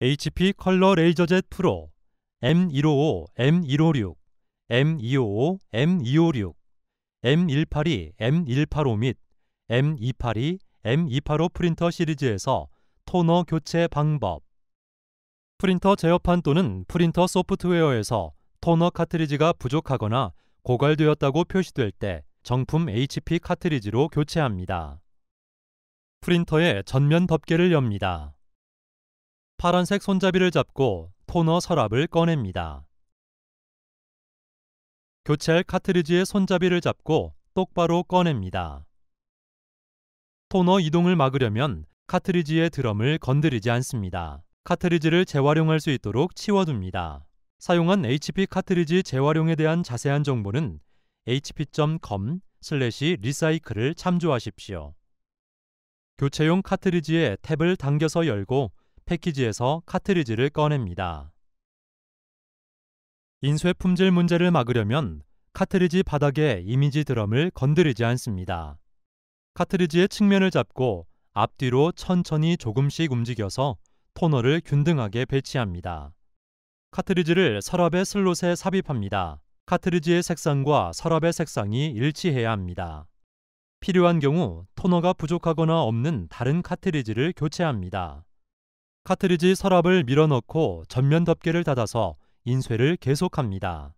HP 컬러 레이저젯 프로, M155, M156, M255, M256, M182, M185 및 M282, M285 프린터 시리즈에서 토너 교체 방법 프린터 제어판 또는 프린터 소프트웨어에서 토너 카트리지가 부족하거나 고갈되었다고 표시될 때 정품 HP 카트리지로 교체합니다. 프린터의 전면 덮개를 엽니다. 파란색 손잡이를 잡고 토너 서랍을 꺼냅니다. 교체할 카트리지의 손잡이를 잡고 똑바로 꺼냅니다. 토너 이동을 막으려면 카트리지의 드럼을 건드리지 않습니다. 카트리지를 재활용할 수 있도록 치워둡니다. 사용한 HP 카트리지 재활용에 대한 자세한 정보는 hp.com 슬래시 리사이클을 참조하십시오. 교체용 카트리지에 탭을 당겨서 열고 패키지에서 카트리지를 꺼냅니다. 인쇄 품질 문제를 막으려면 카트리지 바닥에 이미지 드럼을 건드리지 않습니다. 카트리지의 측면을 잡고 앞뒤로 천천히 조금씩 움직여서 토너를 균등하게 배치합니다. 카트리지를 서랍의 슬롯에 삽입합니다. 카트리지의 색상과 서랍의 색상이 일치해야 합니다. 필요한 경우 토너가 부족하거나 없는 다른 카트리지를 교체합니다. 카트리지 서랍을 밀어넣고 전면 덮개를 닫아서 인쇄를 계속합니다.